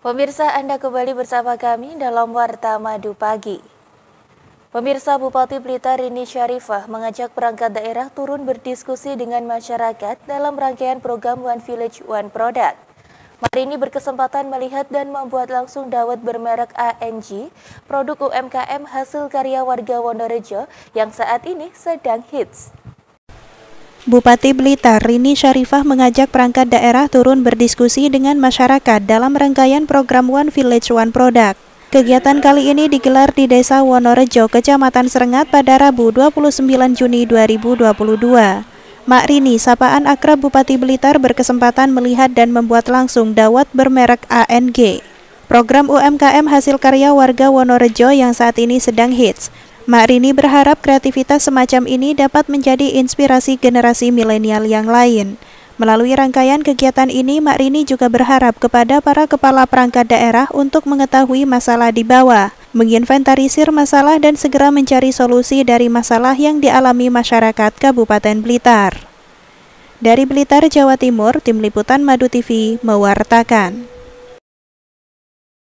Pemirsa Anda kembali bersama kami dalam Warta Madu Pagi. Pemirsa Bupati Blitar Rini Syarifah mengajak perangkat daerah turun berdiskusi dengan masyarakat dalam rangkaian program One Village One Product. ini berkesempatan melihat dan membuat langsung dawet bermerek ANG, produk UMKM hasil karya warga Wonorejo yang saat ini sedang hits. Bupati Blitar Rini Syarifah mengajak perangkat daerah turun berdiskusi dengan masyarakat dalam rangkaian program One Village One Product. Kegiatan kali ini digelar di Desa Wonorejo, Kecamatan Serengat pada Rabu 29 Juni 2022. Mak Rini, sapaan akrab Bupati Blitar berkesempatan melihat dan membuat langsung dawat bermerek ANG. Program UMKM hasil karya warga Wonorejo yang saat ini sedang hits, Mak Rini berharap kreativitas semacam ini dapat menjadi inspirasi generasi milenial yang lain. Melalui rangkaian kegiatan ini, Mak Rini juga berharap kepada para kepala perangkat daerah untuk mengetahui masalah di bawah, menginventarisir masalah dan segera mencari solusi dari masalah yang dialami masyarakat Kabupaten Blitar. Dari Blitar, Jawa Timur, Tim Liputan Madu TV mewartakan.